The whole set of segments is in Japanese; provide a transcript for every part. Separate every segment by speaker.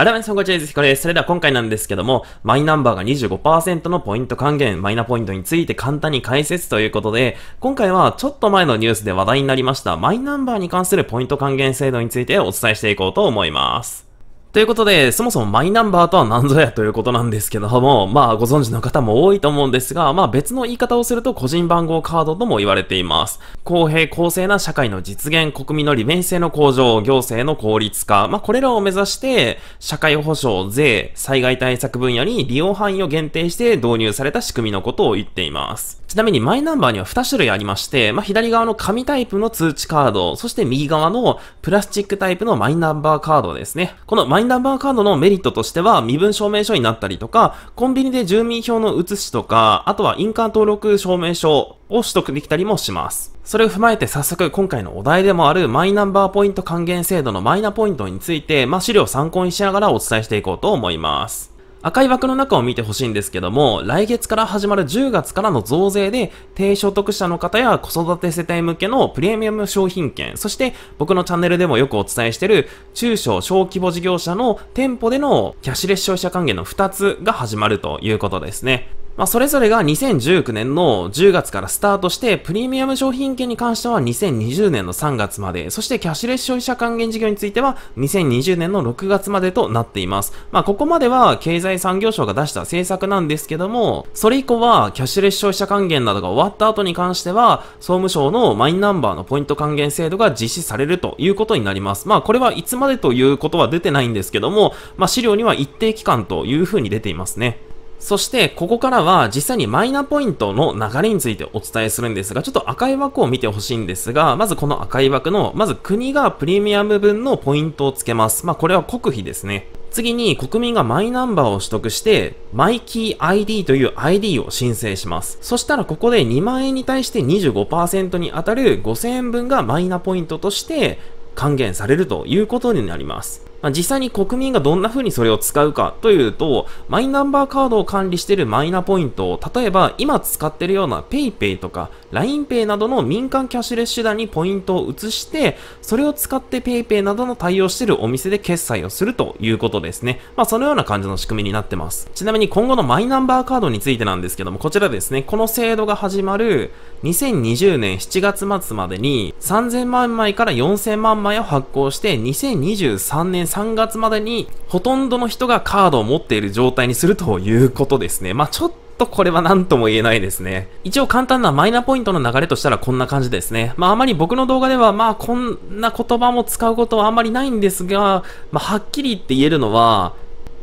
Speaker 1: 改めまして、こんにちは、ゆずひこです。それでは今回なんですけども、マイナンバーが25%のポイント還元、マイナポイントについて簡単に解説ということで、今回はちょっと前のニュースで話題になりました、マイナンバーに関するポイント還元制度についてお伝えしていこうと思います。ということで、そもそもマイナンバーとは何ぞやということなんですけども、まあご存知の方も多いと思うんですが、まあ別の言い方をすると個人番号カードとも言われています。公平公正な社会の実現、国民の利便性の向上、行政の効率化、まあこれらを目指して、社会保障、税、災害対策分野に利用範囲を限定して導入された仕組みのことを言っています。ちなみにマイナンバーには2種類ありまして、まあ、左側の紙タイプの通知カード、そして右側のプラスチックタイプのマイナンバーカードですね。このマイナンバーカードのメリットとしては、身分証明書になったりとか、コンビニで住民票の写しとか、あとは印鑑登録証明書を取得できたりもします。それを踏まえて早速今回のお題でもあるマイナンバーポイント還元制度のマイナポイントについて、まあ、資料を参考にしながらお伝えしていこうと思います。赤い枠の中を見てほしいんですけども、来月から始まる10月からの増税で、低所得者の方や子育て世帯向けのプレミアム商品券、そして僕のチャンネルでもよくお伝えしている中小小規模事業者の店舗でのキャッシュレス消費者還元の2つが始まるということですね。まあ、それぞれが2019年の10月からスタートして、プレミアム商品券に関しては2020年の3月まで、そしてキャッシュレス消費者還元事業については2020年の6月までとなっています。まあ、ここまでは経済産業省が出した政策なんですけども、それ以降はキャッシュレス消費者還元などが終わった後に関しては、総務省のマイナンバーのポイント還元制度が実施されるということになります。まあ、これはいつまでということは出てないんですけども、まあ、資料には一定期間というふうに出ていますね。そして、ここからは実際にマイナポイントの流れについてお伝えするんですが、ちょっと赤い枠を見てほしいんですが、まずこの赤い枠の、まず国がプレミアム分のポイントをつけます。まあ、これは国費ですね。次に国民がマイナンバーを取得して、マイキー ID という ID を申請します。そしたらここで2万円に対して25%に当たる5000円分がマイナポイントとして還元されるということになります。まあ、実際に国民がどんな風にそれを使うかというと、マイナンバーカードを管理しているマイナポイントを、例えば今使ってるような PayPay とか LINEPay などの民間キャッシュレス手段にポイントを移して、それを使って PayPay などの対応しているお店で決済をするということですね。まあ、そのような感じの仕組みになってます。ちなみに今後のマイナンバーカードについてなんですけども、こちらですね、この制度が始まる2020年7月末までに3000万枚から4000万枚を発行して2023年3月までにほとんどの人がカードを持っている状態にするということですね。まあ、ちょっととこれは何とも言えないですね。一応簡単なマイナポイントの流れとしたらこんな感じですね。まああまり僕の動画ではまあこんな言葉も使うことはあんまりないんですが、まあはっきり言って言えるのは、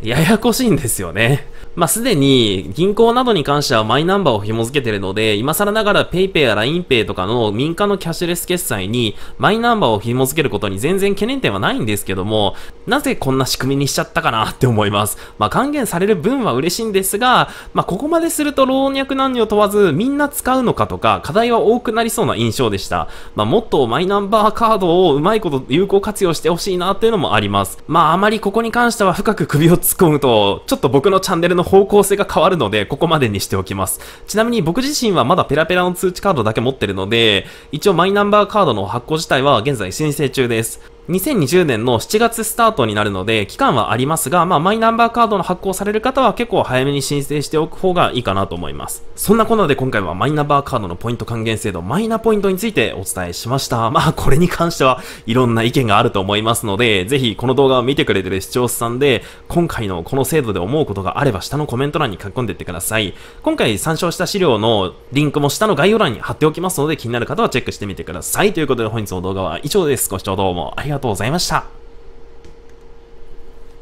Speaker 1: ややこしいんですよね。まあ、すでに銀行などに関してはマイナンバーを紐付けてるので、今更ながら PayPay や LINEPay とかの民間のキャッシュレス決済にマイナンバーを紐付けることに全然懸念点はないんですけども、なぜこんな仕組みにしちゃったかなって思います。まあ、還元される分は嬉しいんですが、まあ、ここまですると老若男女問わずみんな使うのかとか課題は多くなりそうな印象でした。まあ、もっとマイナンバーカードをうまいこと有効活用してほしいなっていうのもあります。まあ、あまりここに関しては深く首を突っ込むと、ちょっと僕のチャンネルの方向性が変わるので、ここまでにしておきます。ちなみに僕自身はまだペラペラの通知カードだけ持ってるので、一応マイナンバーカードの発行自体は現在申請中です。2020年の7月スタートになるので、期間はありますが、まあ、マイナンバーカードの発行される方は結構早めに申請しておく方がいいかなと思います。そんなこんなで今回はマイナンバーカードのポイント還元制度、マイナポイントについてお伝えしました。まあ、これに関してはいろんな意見があると思いますので、ぜひこの動画を見てくれてる視聴者さんで、今回のこの制度で思うことがあれば下のコメント欄に書き込んでいってください。今回参照した資料のリンクも下の概要欄に貼っておきますので、気になる方はチェックしてみてください。ということで本日の動画は以上です。ご視聴どうもありがとうございました。がとうございました。